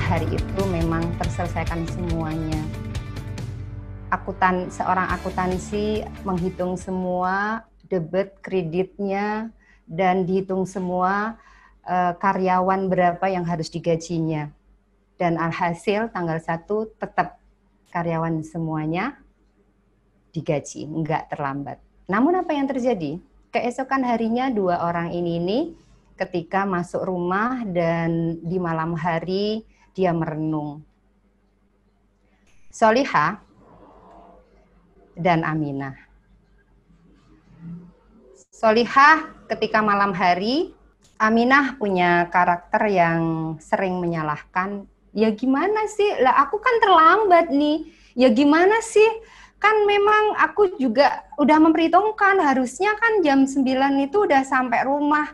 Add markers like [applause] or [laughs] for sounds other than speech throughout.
hari itu memang terselesaikan semuanya. Akutan seorang akuntansi menghitung semua debit kreditnya dan dihitung semua uh, karyawan berapa yang harus digajinya. Dan alhasil tanggal 1 tetap karyawan semuanya digaji, enggak terlambat. Namun apa yang terjadi? Keesokan harinya dua orang ini ini ketika masuk rumah dan di malam hari dia merenung. Soliha dan Aminah. Solihah ketika malam hari, Aminah punya karakter yang sering menyalahkan. Ya gimana sih? Lah aku kan terlambat nih. Ya gimana sih? Kan memang aku juga udah memperhitungkan harusnya kan jam 9 itu udah sampai rumah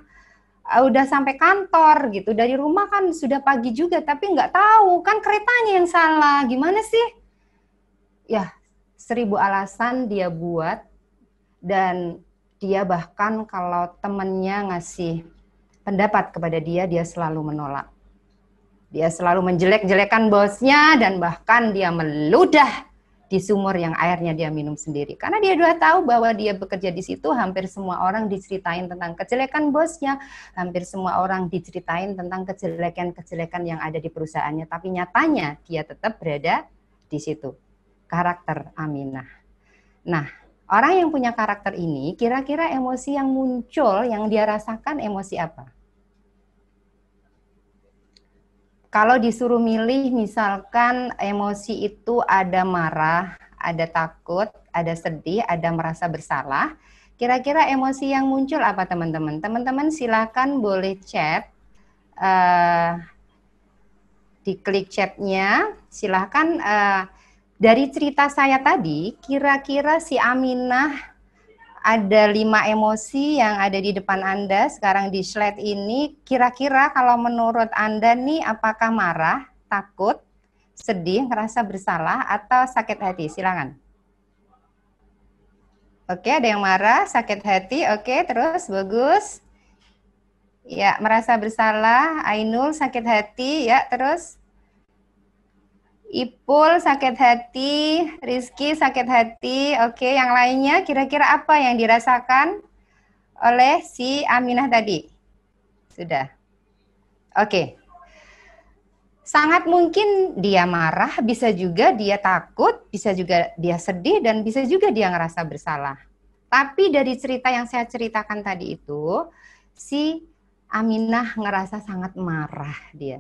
Eh, udah sampai kantor gitu dari rumah kan sudah pagi juga tapi nggak tahu kan keretanya yang salah gimana sih ya seribu alasan dia buat dan dia bahkan kalau temennya ngasih pendapat kepada dia dia selalu menolak dia selalu menjelek-jelekan bosnya dan bahkan dia meludah di sumur yang airnya dia minum sendiri. Karena dia sudah tahu bahwa dia bekerja di situ, hampir semua orang diceritain tentang kejelekan bosnya, hampir semua orang diceritain tentang kejelekan-kejelekan yang ada di perusahaannya. Tapi nyatanya dia tetap berada di situ. Karakter Aminah. Nah, orang yang punya karakter ini, kira-kira emosi yang muncul, yang dia rasakan emosi apa? Kalau disuruh milih, misalkan emosi itu ada marah, ada takut, ada sedih, ada merasa bersalah. Kira-kira emosi yang muncul apa teman-teman? Teman-teman silakan boleh chat, uh, eh, klik chatnya. Silahkan uh, eh, dari cerita saya tadi, kira-kira si Aminah ada lima emosi yang ada di depan Anda sekarang di slide ini. Kira-kira kalau menurut Anda nih apakah marah, takut, sedih, merasa bersalah, atau sakit hati? Silakan. Oke, ada yang marah, sakit hati. Oke, terus bagus. Ya, merasa bersalah, Ainul sakit hati. Ya, terus Ipul sakit hati, Rizky sakit hati. Oke, yang lainnya kira-kira apa yang dirasakan oleh si Aminah tadi? Sudah. Oke. Sangat mungkin dia marah, bisa juga dia takut, bisa juga dia sedih, dan bisa juga dia ngerasa bersalah. Tapi dari cerita yang saya ceritakan tadi itu, si Aminah ngerasa sangat marah dia,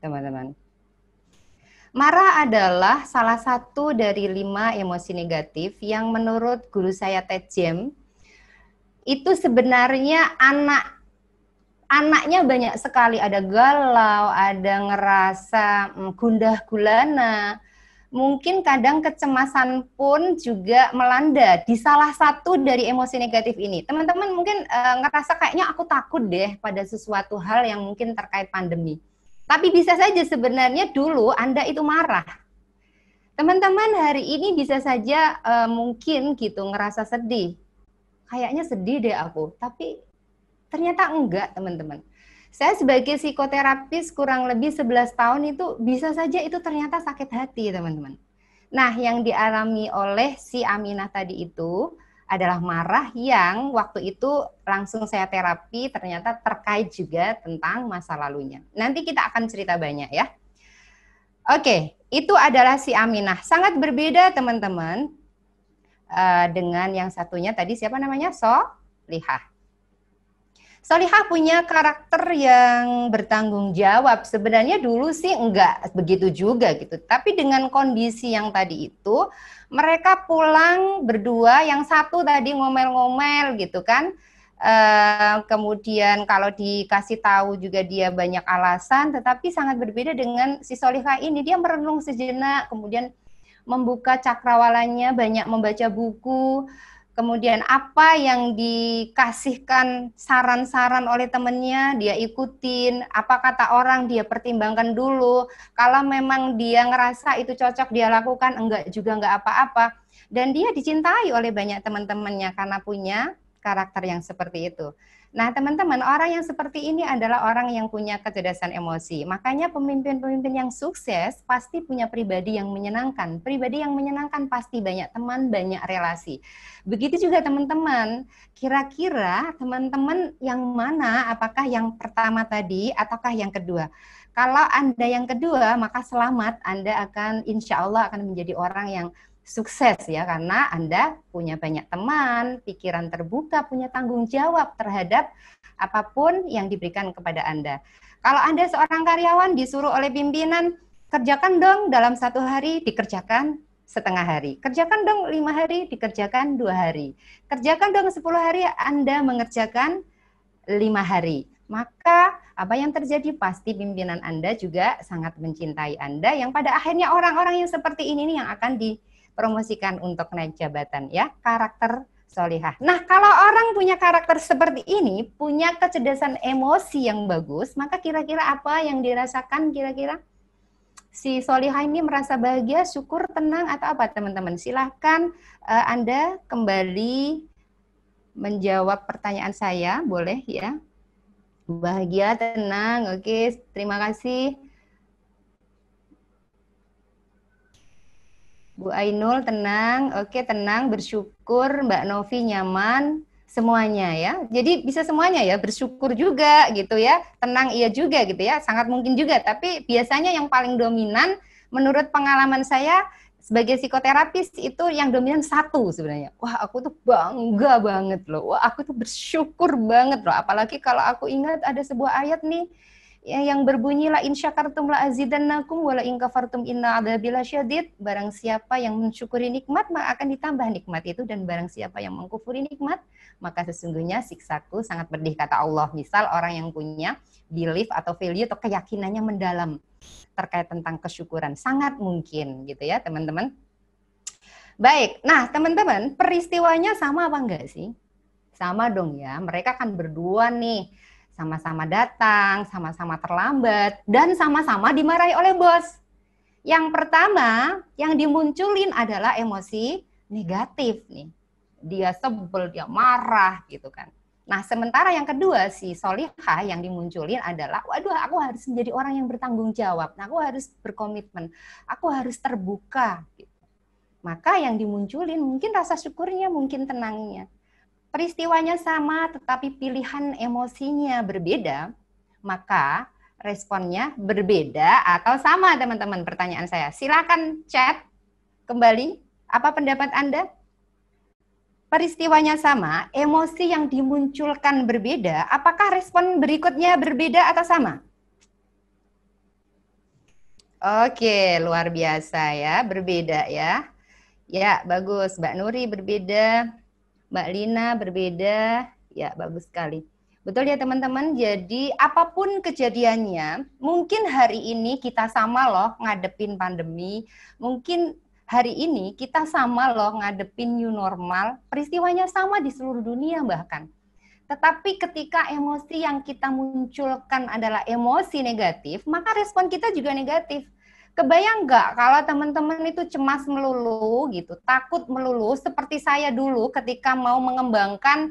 teman-teman Marah adalah salah satu dari lima emosi negatif yang menurut guru saya Ted itu sebenarnya anak anaknya banyak sekali ada galau, ada ngerasa mm, gundah gulana. Mungkin kadang kecemasan pun juga melanda di salah satu dari emosi negatif ini. Teman-teman mungkin e, ngerasa kayaknya aku takut deh pada sesuatu hal yang mungkin terkait pandemi tapi bisa saja sebenarnya dulu Anda itu marah. Teman-teman hari ini bisa saja e, mungkin gitu ngerasa sedih. Kayaknya sedih deh aku, tapi ternyata enggak teman-teman. Saya sebagai psikoterapis kurang lebih 11 tahun itu bisa saja itu ternyata sakit hati teman-teman. Nah yang dialami oleh si Aminah tadi itu adalah marah yang waktu itu langsung saya terapi ternyata terkait juga tentang masa lalunya. Nanti kita akan cerita banyak ya. Oke, itu adalah si Aminah. Sangat berbeda teman-teman eh, dengan yang satunya tadi siapa namanya? So Lihah. Solihah punya karakter yang bertanggung jawab. Sebenarnya dulu sih enggak begitu juga gitu. Tapi dengan kondisi yang tadi itu, mereka pulang berdua, yang satu tadi ngomel-ngomel gitu kan. E, kemudian kalau dikasih tahu juga dia banyak alasan, tetapi sangat berbeda dengan si Solihah ini. Dia merenung sejenak, kemudian membuka cakrawalanya, banyak membaca buku, kemudian apa yang dikasihkan saran-saran oleh temennya dia ikutin apa kata orang dia pertimbangkan dulu kalau memang dia ngerasa itu cocok dia lakukan enggak juga enggak apa-apa dan dia dicintai oleh banyak teman-temannya karena punya karakter yang seperti itu Nah, teman-teman, orang yang seperti ini adalah orang yang punya kecerdasan emosi. Makanya pemimpin-pemimpin yang sukses pasti punya pribadi yang menyenangkan. Pribadi yang menyenangkan pasti banyak teman, banyak relasi. Begitu juga teman-teman, kira-kira teman-teman yang mana? Apakah yang pertama tadi ataukah yang kedua? Kalau Anda yang kedua, maka selamat Anda akan insya Allah akan menjadi orang yang sukses ya karena Anda punya banyak teman, pikiran terbuka, punya tanggung jawab terhadap apapun yang diberikan kepada Anda. Kalau Anda seorang karyawan disuruh oleh pimpinan kerjakan dong dalam satu hari dikerjakan setengah hari. Kerjakan dong lima hari, dikerjakan dua hari. Kerjakan dong sepuluh hari, Anda mengerjakan lima hari. Maka apa yang terjadi pasti pimpinan Anda juga sangat mencintai Anda yang pada akhirnya orang-orang yang seperti ini yang akan di promosikan untuk naik jabatan ya karakter solihah. Nah, kalau orang punya karakter seperti ini, punya kecerdasan emosi yang bagus, maka kira-kira apa yang dirasakan kira-kira? Si solihah ini merasa bahagia, syukur, tenang, atau apa teman-teman? Silahkan uh, Anda kembali menjawab pertanyaan saya, boleh ya? Bahagia, tenang, oke, terima kasih. Bu Ainul tenang, oke tenang, bersyukur Mbak Novi nyaman, semuanya ya. Jadi bisa semuanya ya, bersyukur juga gitu ya, tenang iya juga gitu ya, sangat mungkin juga. Tapi biasanya yang paling dominan menurut pengalaman saya sebagai psikoterapis itu yang dominan satu sebenarnya. Wah aku tuh bangga banget loh, wah aku tuh bersyukur banget loh. Apalagi kalau aku ingat ada sebuah ayat nih, Ya, yang berbunyi la in syakartum la azidannakum wa la in kafartum inna adzabila syadid barang siapa yang mensyukuri nikmat maka akan ditambah nikmat itu dan barang siapa yang mengkufuri nikmat maka sesungguhnya siksaku sangat pedih kata Allah misal orang yang punya belief atau value atau keyakinannya mendalam terkait tentang kesyukuran sangat mungkin gitu ya teman-teman baik nah teman-teman peristiwanya sama apa enggak sih sama dong ya mereka kan berdua nih sama-sama datang, sama-sama terlambat, dan sama-sama dimarahi oleh bos. Yang pertama yang dimunculin adalah emosi negatif nih. Dia sebel, dia marah gitu kan. Nah, sementara yang kedua si Solihah yang dimunculin adalah, waduh aku harus menjadi orang yang bertanggung jawab, nah, aku harus berkomitmen, aku harus terbuka. Gitu. Maka yang dimunculin mungkin rasa syukurnya, mungkin tenangnya peristiwanya sama tetapi pilihan emosinya berbeda, maka responnya berbeda atau sama teman-teman pertanyaan saya. Silakan chat kembali apa pendapat Anda? Peristiwanya sama, emosi yang dimunculkan berbeda, apakah respon berikutnya berbeda atau sama? Oke, luar biasa ya, berbeda ya. Ya, bagus. Mbak Nuri berbeda, Mbak Lina berbeda, ya bagus sekali. Betul ya teman-teman, jadi apapun kejadiannya, mungkin hari ini kita sama loh ngadepin pandemi, mungkin hari ini kita sama loh ngadepin new normal, peristiwanya sama di seluruh dunia bahkan. Tetapi ketika emosi yang kita munculkan adalah emosi negatif, maka respon kita juga negatif. Kebayang nggak kalau teman-teman itu cemas melulu gitu, takut melulu seperti saya dulu ketika mau mengembangkan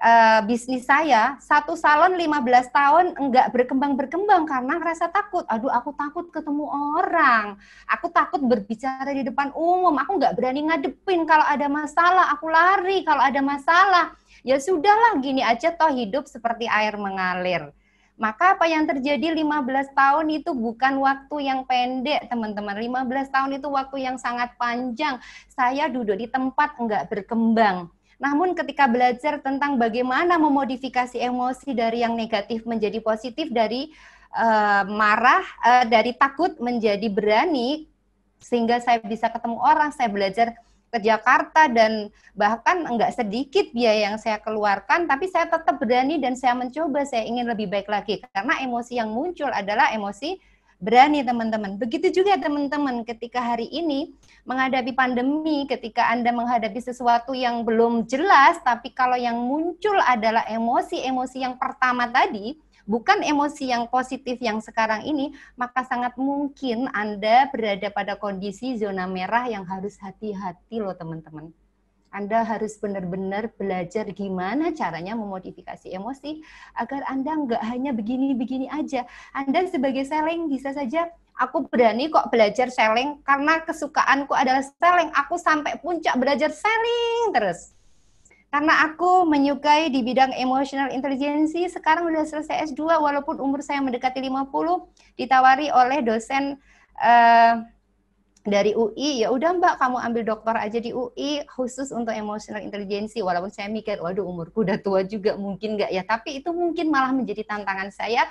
uh, bisnis saya, satu salon 15 tahun nggak berkembang-berkembang karena rasa takut. Aduh, aku takut ketemu orang. Aku takut berbicara di depan umum. Aku nggak berani ngadepin kalau ada masalah, aku lari kalau ada masalah. Ya sudahlah gini aja toh hidup seperti air mengalir maka apa yang terjadi 15 tahun itu bukan waktu yang pendek, teman-teman. 15 tahun itu waktu yang sangat panjang. Saya duduk di tempat enggak berkembang. Namun ketika belajar tentang bagaimana memodifikasi emosi dari yang negatif menjadi positif dari uh, marah uh, dari takut menjadi berani sehingga saya bisa ketemu orang, saya belajar ke Jakarta dan bahkan enggak sedikit biaya yang saya keluarkan tapi saya tetap berani dan saya mencoba saya ingin lebih baik lagi karena emosi yang muncul adalah emosi berani teman-teman. Begitu juga teman-teman ketika hari ini menghadapi pandemi, ketika Anda menghadapi sesuatu yang belum jelas, tapi kalau yang muncul adalah emosi-emosi yang pertama tadi, bukan emosi yang positif yang sekarang ini, maka sangat mungkin Anda berada pada kondisi zona merah yang harus hati-hati loh teman-teman. Anda harus benar-benar belajar gimana caranya memodifikasi emosi agar Anda nggak hanya begini-begini aja. Anda sebagai seleng bisa saja aku berani kok belajar selling karena kesukaanku adalah selling. Aku sampai puncak belajar selling terus. Karena aku menyukai di bidang emotional intelligence, sekarang udah selesai S2 walaupun umur saya mendekati 50, ditawari oleh dosen uh, dari UI, ya udah Mbak, kamu ambil doktor aja di UI khusus untuk emotional intelligence. Walaupun saya mikir, waduh umurku udah tua juga mungkin nggak ya, tapi itu mungkin malah menjadi tantangan saya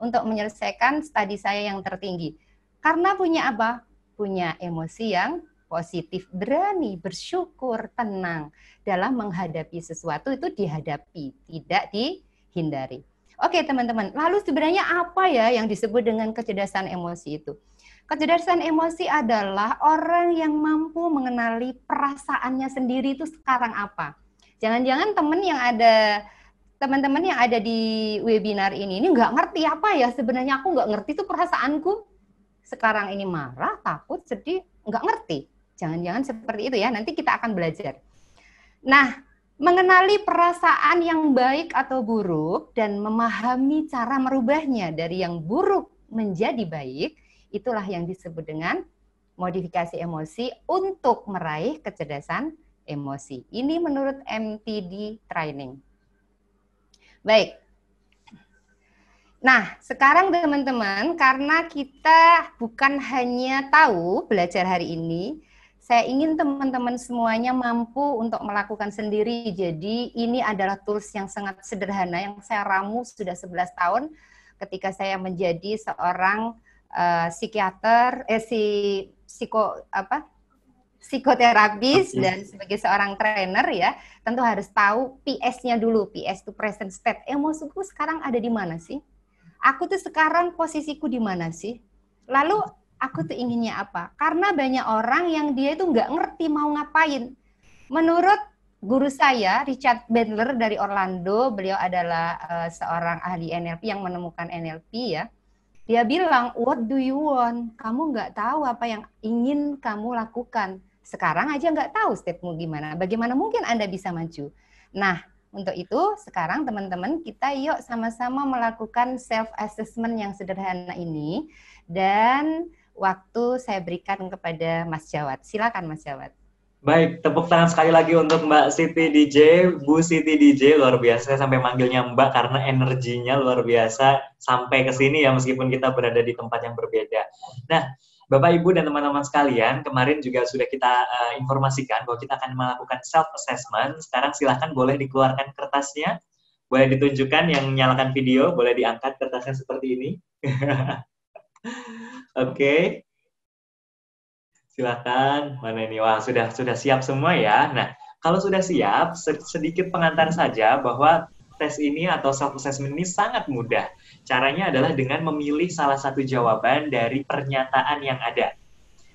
untuk menyelesaikan studi saya yang tertinggi. Karena punya apa? Punya emosi yang positif, berani, bersyukur, tenang dalam menghadapi sesuatu itu dihadapi, tidak dihindari. Oke teman-teman, lalu sebenarnya apa ya yang disebut dengan kecerdasan emosi itu? Kecerdasan emosi adalah orang yang mampu mengenali perasaannya sendiri itu sekarang apa. Jangan-jangan teman yang ada teman-teman yang ada di webinar ini ini nggak ngerti apa ya sebenarnya aku nggak ngerti itu perasaanku sekarang ini marah, takut, sedih, nggak ngerti. Jangan-jangan seperti itu ya, nanti kita akan belajar. Nah, mengenali perasaan yang baik atau buruk dan memahami cara merubahnya dari yang buruk menjadi baik, itulah yang disebut dengan modifikasi emosi untuk meraih kecerdasan emosi. Ini menurut MTD training. Baik. Nah, sekarang teman-teman, karena kita bukan hanya tahu belajar hari ini, saya ingin teman-teman semuanya mampu untuk melakukan sendiri. Jadi ini adalah tools yang sangat sederhana yang saya ramu sudah 11 tahun ketika saya menjadi seorang uh, psikiater eh si psiko apa? psikoterapis dan sebagai seorang trainer ya, tentu harus tahu PS-nya dulu. PS itu present state. Emosiku eh, sekarang ada di mana sih? Aku tuh sekarang posisiku di mana sih? Lalu aku tuh inginnya apa. Karena banyak orang yang dia itu nggak ngerti mau ngapain. Menurut guru saya, Richard Bandler dari Orlando, beliau adalah uh, seorang ahli NLP yang menemukan NLP ya. Dia bilang, what do you want? Kamu nggak tahu apa yang ingin kamu lakukan. Sekarang aja nggak tahu stepmu gimana. Bagaimana mungkin Anda bisa maju? Nah, untuk itu sekarang teman-teman kita yuk sama-sama melakukan self assessment yang sederhana ini dan waktu saya berikan kepada Mas Jawat. Silakan Mas Jawat. Baik, tepuk tangan sekali lagi untuk Mbak Siti DJ, Bu Siti DJ luar biasa sampai manggilnya Mbak karena energinya luar biasa sampai ke sini ya meskipun kita berada di tempat yang berbeda. Nah, Bapak Ibu dan teman-teman sekalian, kemarin juga sudah kita uh, informasikan bahwa kita akan melakukan self assessment. Sekarang silahkan boleh dikeluarkan kertasnya, boleh ditunjukkan yang nyalakan video, boleh diangkat kertasnya seperti ini. [laughs] Oke. Silakan. Mana ini? Wah, sudah sudah siap semua ya. Nah, kalau sudah siap, sedikit pengantar saja bahwa tes ini atau self assessment ini sangat mudah. Caranya adalah dengan memilih salah satu jawaban dari pernyataan yang ada.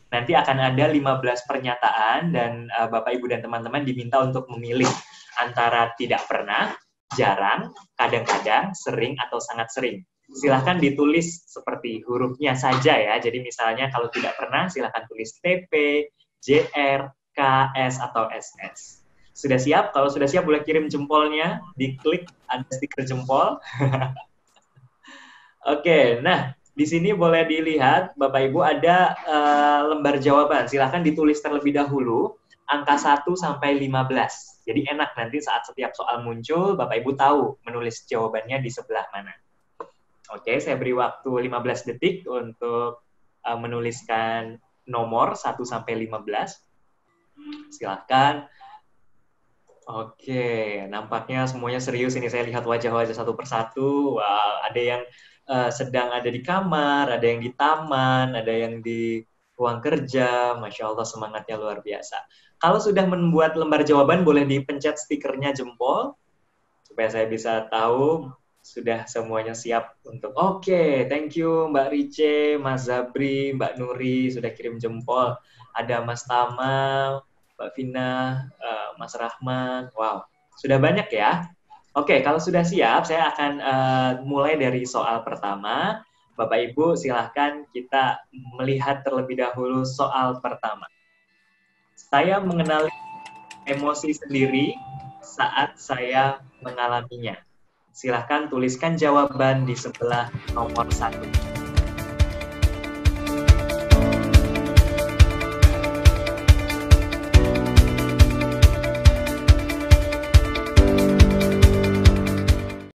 Nanti akan ada 15 pernyataan dan uh, Bapak Ibu dan teman-teman diminta untuk memilih antara tidak pernah, jarang, kadang-kadang, sering atau sangat sering silahkan ditulis seperti hurufnya saja ya. Jadi misalnya kalau tidak pernah silahkan tulis TP, JR, KS, atau SS. Sudah siap? Kalau sudah siap boleh kirim jempolnya, diklik ada stiker jempol. [laughs] Oke, nah di sini boleh dilihat Bapak Ibu ada uh, lembar jawaban. Silahkan ditulis terlebih dahulu angka 1 sampai 15. Jadi enak nanti saat setiap soal muncul Bapak Ibu tahu menulis jawabannya di sebelah mana. Oke, saya beri waktu 15 detik untuk uh, menuliskan nomor 1 sampai 15. Silakan. Oke, nampaknya semuanya serius ini saya lihat wajah-wajah satu persatu. Wow, ada yang uh, sedang ada di kamar, ada yang di taman, ada yang di ruang kerja. Masya Allah semangatnya luar biasa. Kalau sudah membuat lembar jawaban boleh dipencet stikernya jempol supaya saya bisa tahu sudah semuanya siap untuk oke okay, thank you Mbak Rice, Mas Zabri, Mbak Nuri sudah kirim jempol, ada Mas Tama, Mbak Vina, uh, Mas Rahman, wow sudah banyak ya. Oke okay, kalau sudah siap saya akan uh, mulai dari soal pertama. Bapak Ibu silahkan kita melihat terlebih dahulu soal pertama. Saya mengenali emosi sendiri saat saya mengalaminya Silahkan tuliskan jawaban di sebelah nomor satu.